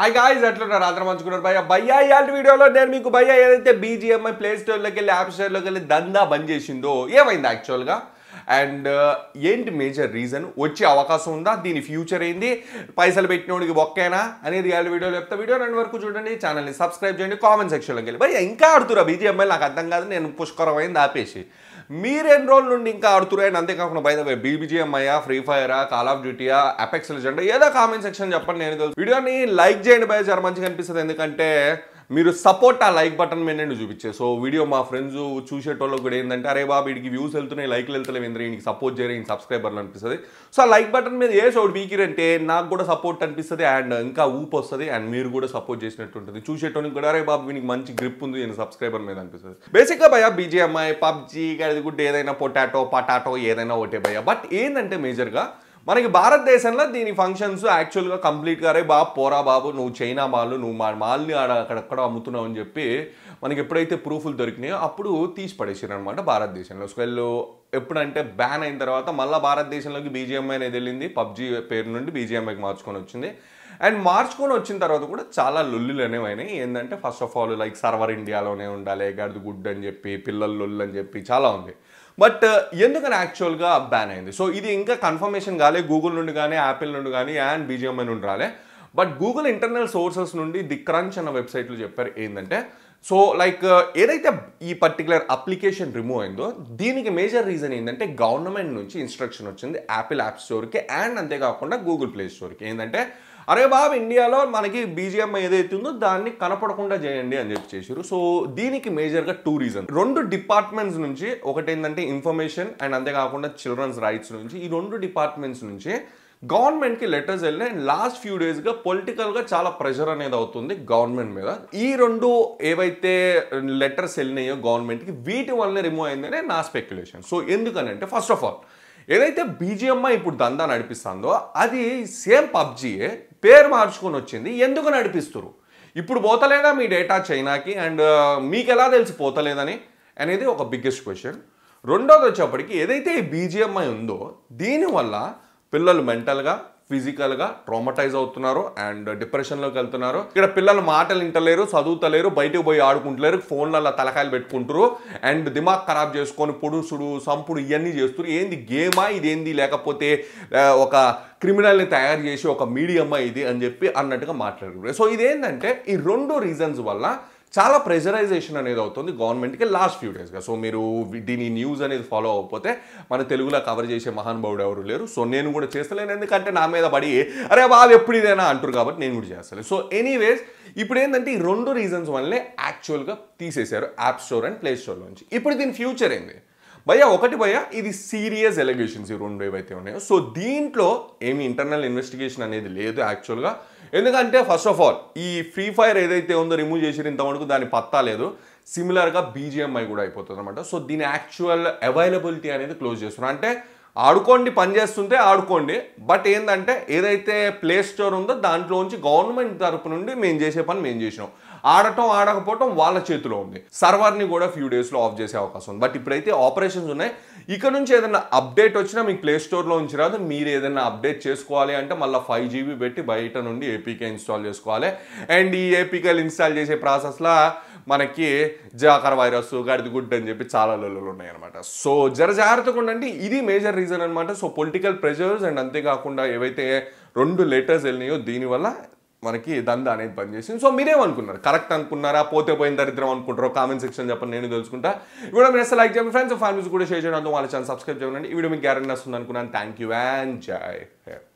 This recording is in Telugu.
హాయ్ గాయస్ ఎట్లున్నారు అందరం మంచుకున్నారు భయ్య భయ్య ఇలాంటి వీడియోలో నేను మీకు భయ్య ఏదైతే బీజిఎంఐ ప్లే స్టోర్లోకి వెళ్ళి యాప్ స్టోర్లోకి వెళ్ళి దందా బంద్ చేసిందో ఏమైంది యాక్చువల్గా అండ్ uh, ఏంటి మేజర్ రీజన్ వచ్చే అవకాశం ఉందా దీని ఫ్యూచర్ ఏంది పైసలు పెట్టినోడికి ఒక్కేనా అనేది ఇలాంటి వీడియోలో చెప్తా వీడియో రెండు వరకు చూడండి ఛానల్ని సబ్స్క్రైబ్ చేయండి కామెంట్ సెక్షన్లోకి వెళ్ళి భయ్య ఇంకా ఆడుతురా బీజిఎంఐ నాకు అర్థం కాదు నేను పుష్కరమైంది ఆపేసి మీరు ఎన్ని రోజుల నుండి ఇంకా ఆడుతురు అండ్ అంతేకాకుండా బయట బీబీజీఎంఐయా ఫ్రీ ఫైర్ కాల్ ఆఫ్ డ్యూటీయా అపెక్స్ లెజెండ్ ఏదో కామెంట్ సెక్షన్ చెప్పండి నేను వీడియోని లైక్ చేయండి బయట చాలా మంచిగా అనిపిస్తుంది ఎందుకంటే మీరు సపోర్ట్ ఆ లైక్ బటన్ మీద నేను చూపించే సో వీడియో మా ఫ్రెండ్స్ చూసేటోళ్ళు కూడా ఏంటంటే అరే బాబు వీడికి వ్యూస్ వెళ్తున్నాయి లైక్లు వెళ్తున్నాయి ఎందుకు ఈయనకి సపోర్ట్ చేయరు ఈయన సబ్స్క్రైబర్లు అనిపిస్తుంది సో ఆ లైక్ బటన్ మీద ఏ ఒకటి వీకిరంటే నాకు కూడా సపోర్ట్ అనిపిస్తుంది అండ్ ఇంకా ఊపు వస్తుంది అండ్ మీరు కూడా సపోర్ట్ చేసినట్టు ఉంటుంది కూడా అరే బాబు వీనికి మంచి గ్రిప్ ఉంది ఈయన సబ్స్క్రైబర్ మీద అనిపిస్తుంది బేసిక్గా భయ బీజేఎంఐ పబ్జీ అది గుడ్ ఏదైనా పొటాటో పటాటో ఏదైనా ఒకటే భయ బట్ ఏంటంటే మేజర్గా మనకి భారతదేశంలో దీని ఫంక్షన్స్ యాక్చువల్గా కంప్లీట్గా రే బాబు పోరా బాబు నువ్వు చైనా మాల్ నువ్వు మా మాల్ని ఆడ అక్కడక్కడ అమ్ముతున్నావు అని చెప్పి మనకి ఎప్పుడైతే ప్రూఫ్లు దొరికినాయో అప్పుడు తీసి పడేసారు అనమాట భారతదేశంలో సో ఎప్పుడంటే బ్యాన్ అయిన తర్వాత మళ్ళీ భారతదేశంలోకి బీజిఎంఐ అనేది వెళ్ళింది పబ్జీ పేరు నుండి బీజిఎంఐకి మార్చుకొని వచ్చింది అండ్ మార్చుకొని వచ్చిన తర్వాత కూడా చాలా లొల్లులు అనేవి అయినాయి ఏంటంటే first of all like server ఇండియాలోనే ఉండాలి గడ్ గుడ్ అని చెప్పి పిల్లలు లొల్లు అని చెప్పి చాలా ఉంది బట్ ఎందుకని యాక్చువల్గా బ్యాన్ అయింది సో ఇది ఇంకా కన్ఫర్మేషన్ కాలే గూగుల్ నుండి కానీ యాపిల్ నుండి కానీ అండ్ బీజిఎంఐ నుండి రాలే బట్ గూగుల్ ఇంటర్నల్ సోర్సెస్ నుండి ది క్రంచ్ అన్న వెబ్సైట్లు చెప్పారు ఏంటంటే సో లైక్ uh, ఏదైతే ఈ పర్టికులర్ అప్లికేషన్ రిమూవ్ అయిందో దీనికి మేజర్ రీజన్ ఏంటంటే గవర్నమెంట్ నుంచి ఇన్స్ట్రక్షన్ వచ్చింది యాపిల్ యాప్ స్టోర్కి అండ్ అంతేకాకుండా గూగుల్ ప్లే స్టోర్కి ఏంటంటే అరే బాబు ఇండియాలో మనకి బీజిఎం ఏదైతే ఉందో దాన్ని కనపడకుండా చేయండి అని చెప్పి చేశారు సో దీనికి మేజర్గా టూ రీజన్ రెండు డిపార్ట్మెంట్స్ నుంచి ఒకటి ఏంటంటే ఇన్ఫర్మేషన్ అండ్ అంతేకాకుండా చిల్డ్రన్స్ రైట్స్ నుంచి ఈ రెండు డిపార్ట్మెంట్స్ నుంచి గవర్నమెంట్కి లెటర్స్ వెళ్ళినాయి అండ్ లాస్ట్ ఫ్యూ డేస్గా పొలిటికల్గా చాలా ప్రెషర్ అనేది అవుతుంది గవర్నమెంట్ మీద ఈ రెండు ఏవైతే లెటర్స్ వెళ్ళినాయో గవర్నమెంట్కి వీటి వల్లనే రిమూవ్ అయిందనే నా స్పెక్యులేషన్ సో ఎందుకని అంటే ఫస్ట్ ఆఫ్ ఆల్ ఏదైతే బీజిఎంఐ ఇప్పుడు దందా నడిపిస్తుందో అది సేమ్ పబ్జీయే పేరు మార్చుకొని వచ్చింది ఎందుకు నడిపిస్తురు ఇప్పుడు పోతలేదా మీ డేటా చైనాకి అండ్ uh, మీకు ఎలా తెలిసి పోతలేదని అనేది ఒక బిగ్గెస్ట్ క్వశ్చన్ రెండోది వచ్చేప్పటికి ఏదైతే ఈ బీజిఎంఐ ఉందో దీనివల్ల పిల్లలు మెంటల్గా ఫిజికల్గా ట్రామటైజ్ అవుతున్నారు అండ్ డిప్రెషన్లోకి వెళ్తున్నారు ఇక్కడ పిల్లలు మాటలు వింటలేరు చదువుతలేరు బయటకు పోయి ఆడుకుంటలేరు ఫోన్లలో తలకాయలు పెట్టుకుంటారు అండ్ దిమాగ్ ఖరాబ్ చేసుకొని పొడుసుడు సంపుడు ఇవన్నీ చేస్తారు ఏంది గేమా ఇదేంది లేకపోతే ఒక క్రిమినల్ని తయారు చేసి ఒక మీడియమ్మా ఇది అని చెప్పి అన్నట్టుగా మాట్లాడుకుంటారు సో ఇదేంటంటే ఈ రెండు రీజన్స్ వల్ల చాలా ప్రెజరైజేషన్ అనేది అవుతుంది గవర్నమెంట్కి లాస్ట్ ఫ్యూ డేస్గా సో మీరు దీని న్యూస్ అనేది ఫాలో అవ్వకపోతే మన తెలుగులో కవర్ చేసే మహానుభావుడు ఎవరు లేరు సో నేను కూడా చేస్తలేను ఎందుకంటే నా మీద పడి అరే బాబు ఎప్పుడు ఇదేనా అంటారు కాబట్టి నేను కూడా చేస్తాను సో ఎనీవేస్ ఇప్పుడు ఏంటంటే ఈ రెండు రీజన్స్ వల్లనే యాక్చువల్గా తీసేశారు app store and play store నుంచి ఇప్పుడు దీని ఫ్యూచర్ ఏంది భయ్యా ఒకటి భయ్యా ఇది సీరియస్ ఎలిగేషన్స్ ఈ రెండు ఏవైతే ఉన్నాయో సో దీంట్లో ఏమి ఇంటర్నల్ ఇన్వెస్టిగేషన్ అనేది లేదు యాక్చువల్గా ఎందుకంటే ఫస్ట్ ఆఫ్ ఆల్ ఈ ఫ్రీ ఫైర్ ఏదైతే ఉందో రిమూవ్ చేసిన ఇంతవరకు దాని పత్తా లేదు సిమిలర్గా బీజిఎంఐ కూడా అయిపోతుంది అనమాట సో దీని యాక్చువల్ అవైలబిలిటీ అనేది క్లోజ్ చేస్తున్నారు అంటే ఆడుకోండి పని చేస్తుంటే ఆడుకోండి బట్ ఏంటంటే ఏదైతే ప్లే స్టోర్ ఉందో దాంట్లోంచి గవర్నమెంట్ తరపు నుండి మేము చేసే పని మేము చేసినాం ఆడటం ఆడకపోవటం వాళ్ళ చేతిలో ఉంది సర్వర్ని కూడా ఫ్యూ డేస్లో ఆఫ్ చేసే అవకాశం ఉంది బట్ ఇప్పుడైతే ఆపరేషన్స్ ఉన్నాయి ఇక్కడ నుంచి ఏదైనా అప్డేట్ వచ్చినా మీకు ప్లే స్టోర్లో ఉంచి రాదు మీరు ఏదైనా అప్డేట్ చేసుకోవాలి అంటే మళ్ళీ ఫైవ్ జీబీ పెట్టి బయట నుండి ఏపీకే ఇన్స్టాల్ చేసుకోవాలి అండ్ ఈ ఏపీకేలు ఇన్స్టాల్ చేసే ప్రాసెస్లో మనకి జాకర్ వైరస్ గుడ్డ అని చెప్పి చాలా లొల్లు ఉన్నాయన్నమాట సో జర జాగ్రత్తగా ఉండండి ఇది మేజర్ రీజన్ అనమాట సో పొలిటికల్ ప్రెజర్స్ అండ్ అంతేకాకుండా ఏవైతే రెండు లెటర్స్ వెళ్ళినాయో దీనివల్ల మనకి దంద అనేది పనిచేసింది సో మీరేమనుకున్నారు కరెక్ట్ అనుకున్నారా పోతే పోయిన దరిద్రం అనుకుంటారో కామెంట్ సెక్షన్ చెప్పండి నేను తెలుసుకుంటా ఇప్పుడు మీరు లైక్ చేయండి ఫ్రెండ్స్ ఫ్యామిలీస్ కూడా షేర్ చేయడం వాళ్ళ ఛానల్ సబ్స్క్రైబ్ చేయండి ఈ వీడియో మీకు గ్యారెంటీ వస్తుంది అనుకున్నాను థ్యాంక్ యూ అండ్ జై హే